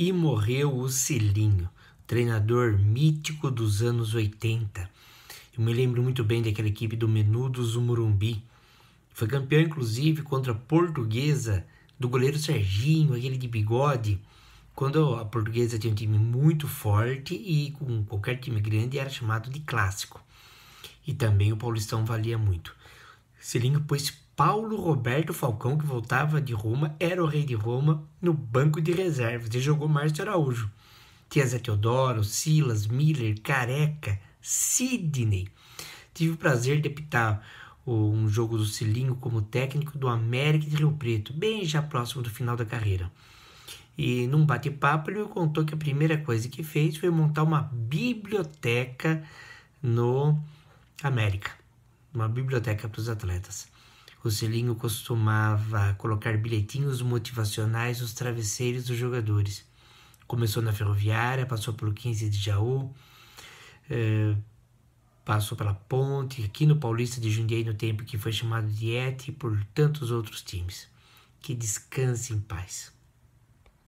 e morreu o Celinho, treinador mítico dos anos 80. Eu me lembro muito bem daquela equipe do Menudos do Murumbi. Foi campeão, inclusive, contra a portuguesa do goleiro Serginho, aquele de bigode. Quando a portuguesa tinha um time muito forte e com qualquer time grande era chamado de clássico. E também o Paulistão valia muito. Celinho pôs Paulo Roberto Falcão, que voltava de Roma, era o rei de Roma no banco de reservas e jogou Márcio Araújo. Tinha Zé Teodoro, Silas, Miller, Careca, Sidney. Tive o prazer de apitar um jogo do Cilinho como técnico do América de Rio Preto, bem já próximo do final da carreira. E num bate-papo ele me contou que a primeira coisa que fez foi montar uma biblioteca no América, uma biblioteca para os atletas. O costumava colocar bilhetinhos motivacionais nos travesseiros dos jogadores. Começou na Ferroviária, passou pelo 15 de Jaú, eh, passou pela Ponte, aqui no Paulista de Jundiaí, no tempo que foi chamado de ET, e por tantos outros times. Que descanse em paz.